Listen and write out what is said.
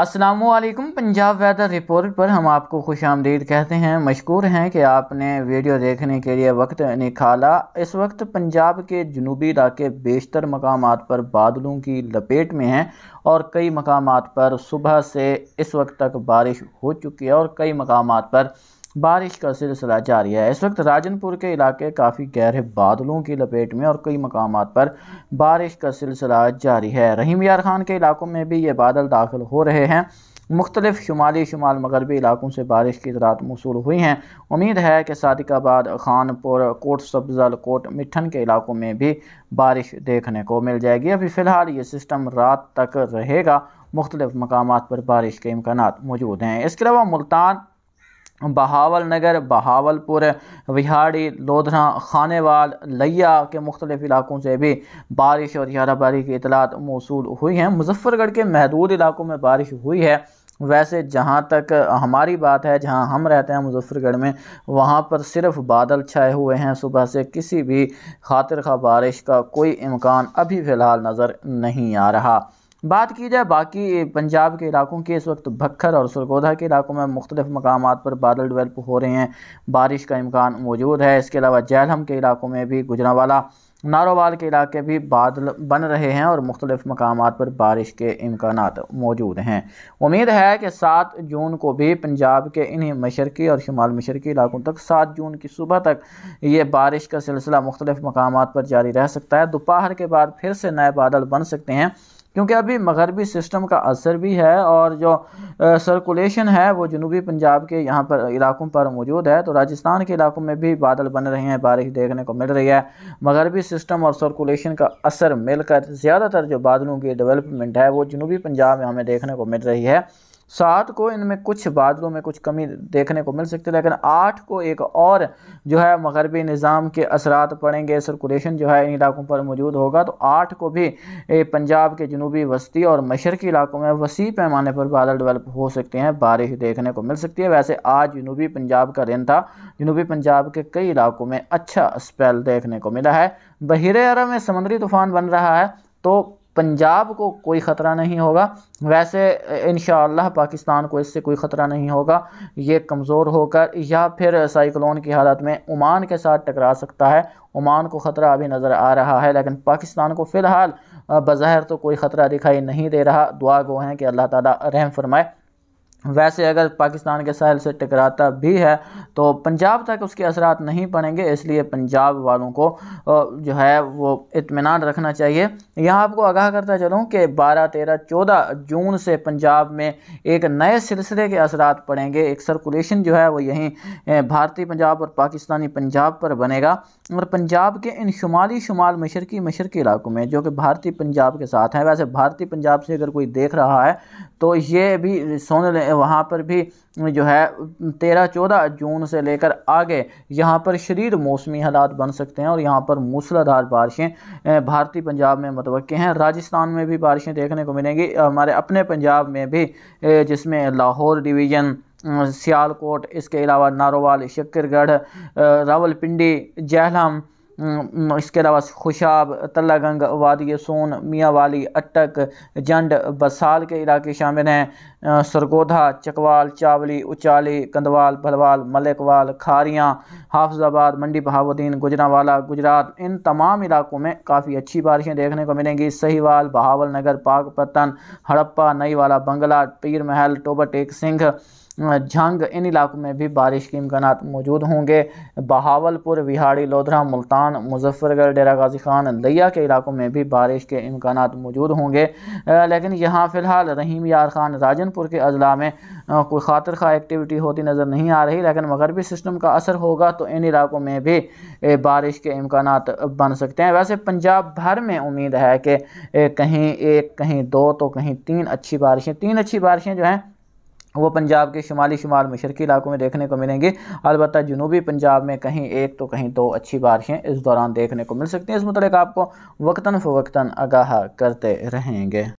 Aslam Punjab weather report पर हम आपको खुश आमदीद कहते हैं मशहूर हैं कि आपने वीडियो देखने के लिए वक्त निकाला इस वक्त पंजाब के जनूबी इलाके बेशतर मकाम पर बादलों की लपेट में हैं और कई मकाम पर सुबह से इस वक्त तक बारिश हो चुकी है और कई मकाम पर बारिश का सिलसिला जारी है इस वक्त राजनपुर के इलाके काफ़ी गहरे बादलों की लपेट में और कई मकाम पर बारिश का सिलसिला जारी है रहीम यार खान के इलाकों में भी ये बादल दाखिल हो रहे हैं मुख्तलिफ शुमाली शुमाल मगरबी इलाकों से बारिश की रात मौसू हुई हैं उम्मीद है कि सादिकाबाद खानपुर कोट सब्जल कोट मिठन के इलाकों में भी बारिश देखने को मिल जाएगी अभी फ़िलहाल ये सिस्टम रात तक रहेगा मुख्तलिफ मकाम पर बारिश के इम्कान मौजूद हैं इसके अलावा मुल्तान बहावल नगर बहावलपुर विहाड़ी लोधना खानेवाल लिया के मुख्तलिफ़ इलाकों से भी बारिश और याराबारी की इतलात मौसू हुई हैं मुजफ्फरगढ़ के महदूद इलाकों में बारिश हुई है वैसे जहाँ तक हमारी बात है जहाँ हम रहते हैं मुजफ्फरगढ़ में वहाँ पर सिर्फ बादल छाए हुए हैं सुबह से किसी भी खातिर खा बारिश का कोई इम्कान अभी फ़िलहाल नज़र नहीं आ रहा बात की जाए बाकी पंजाब के इलाकों की इस वक्त भक्खर और सरगोधा के इलाकों में मुख्तलिफ मकाम पर बादल डेवलप हो रहे हैं बारिश का इम्कान मौजूद है इसके अलावा जैलम के इलाकों में भी गुजरावाला नारोवाल के इलाके भी बादल बन रहे हैं और मुख्तलिफ मकाम पर बारिश के इम्कान मौजूद हैं उम्मीद है कि सात जून को भी पंजाब के इन्हीं मशरक़ी और शुमाल मशरक़ी इलाकों तक सात जून की सुबह तक ये बारिश का सिलसिला मुख्तलिफ मकाम पर जारी रह सकता है दोपहर के बाद फिर से नए बादल बन सकते हैं क्योंकि अभी मगरबी सिस्टम का असर भी है और जो सर्कुलेशन है वो जनूबी पंजाब के यहाँ पर इलाकों पर मौजूद है तो राजस्थान के इलाकों में भी बादल बन रहे हैं बारिश देखने को मिल रही है मगरबी सिस्टम और सर्कुलेशन का असर मिलकर ज़्यादातर जो बादलों की डेवलपमेंट है वो जनूबी पंजाब में हमें देखने को मिल रही है सात को इनमें कुछ बादलों में कुछ कमी देखने को मिल सकती है लेकिन आठ को एक और जो है मगरबी निज़ाम के असरात पड़ेंगे सर्कुलेशन जो है इन इलाकों पर मौजूद होगा तो आठ को भी पंजाब के जनूबी वस्ती और मशरकी इलाकों में वसी पैमाने पर बादल डेवलप हो सकते हैं बारिश देखने को मिल सकती है वैसे आज जनूबी पंजाब का दिन था जनूबी पंजाब के कई इलाकों में अच्छा स्पेल देखने को मिला है बहिर अरब में समंदरी तूफ़ान बन रहा है तो पंजाब को कोई ख़तरा नहीं होगा वैसे इन पाकिस्तान को इससे कोई ख़तरा नहीं होगा ये कमज़ोर होकर या फिर साइक्लोन की हालत में ओमान के साथ टकरा सकता है ओमान को ख़तरा अभी नज़र आ रहा है लेकिन पाकिस्तान को फ़िलहाल बज़ाहिर तो कोई ख़तरा दिखाई नहीं दे रहा दुआ गो हैं कि अल्लाह ताली रहम फरमाए वैसे अगर पाकिस्तान के साहल से टकराता भी है तो पंजाब तक उसके असरात नहीं पड़ेंगे इसलिए पंजाब वालों को जो है वो इतमान रखना चाहिए यहाँ आपको आगाह करता चलूँ कि 12, 13, 14 जून से पंजाब में एक नए सिलसिले के असरात पड़ेंगे एक सर्कुलेशन जो है वो यहीं भारतीय पंजाब और पाकिस्तानी पंजाब पर बनेगा और पंजाब के इन शुमाली शुमाल मशरकी मशरकी इलाकों में जो कि भारतीय पंजाब के साथ हैं वैसे भारतीय पंजाब से अगर कोई देख रहा है तो ये भी सोन वहाँ पर भी जो है तेरह चौदह जून से लेकर आगे यहाँ पर शरीर मौसमी हालात बन सकते हैं और यहाँ पर मूसलाधार बारिशें भारतीय पंजाब में मतवे हैं राजस्थान में भी बारिशें देखने को मिलेंगी हमारे अपने पंजाब में भी जिसमें लाहौर डिवीज़न सियालकोट इसके अलावा नारोवाल शक्करगढ़ रावलपिंडी जहलम इसके अलावा खुशाब तलागंग वादी सोन मियाँ वाली अटक जंड बसाल के इलाके शामिल हैं सरगोधा चकवाल चावली उचाली कंदवाल भलवाल मलेकवाल खारियाँ हाफजाबाद मंडी बहावुद्दीन गुजरावाला गुजरात इन तमाम इलाकों में काफ़ी अच्छी बारिशें देखने को मिलेंगी सहीवाल बहावल नगर पाकपतन हड़प्पा नईवाला बंगला पीर महल टोबर टेक सिंह झंग इन इलाकों में भी बारिश के इम्कान मौजूद होंगे बहावलपुर विहाड़ी लोधरा मुल्तान मुजफ्फरगढ़ डेरा गाजी खान लिया के इलाकों में भी बारिश के इम्कान मौजूद होंगे लेकिन यहाँ फ़िलहाल रहीम यार खान राजन सिंहपुर के अजला में कोई खातर खा एक्टिविटी होती नज़र नहीं आ रही लेकिन मगरबी सिस्टम का असर होगा तो इन इलाकों में भी बारिश के इम्कान बन सकते हैं वैसे पंजाब भर में उम्मीद है कि कहीं एक कहीं दो तो कहीं तीन अच्छी बारिशें तीन अच्छी बारिशें जो हैं वो पंजाब के शुमाली शुमाल मशरकी इलाकों में देखने को मिलेंगी अलबत् जनूबी पंजाब में कहीं एक तो कहीं दो अच्छी बारिशें इस दौरान देखने को मिल सकती हैं इस मतलब आपको वक्ता फ़वक्ता आगाह करते रहेंगे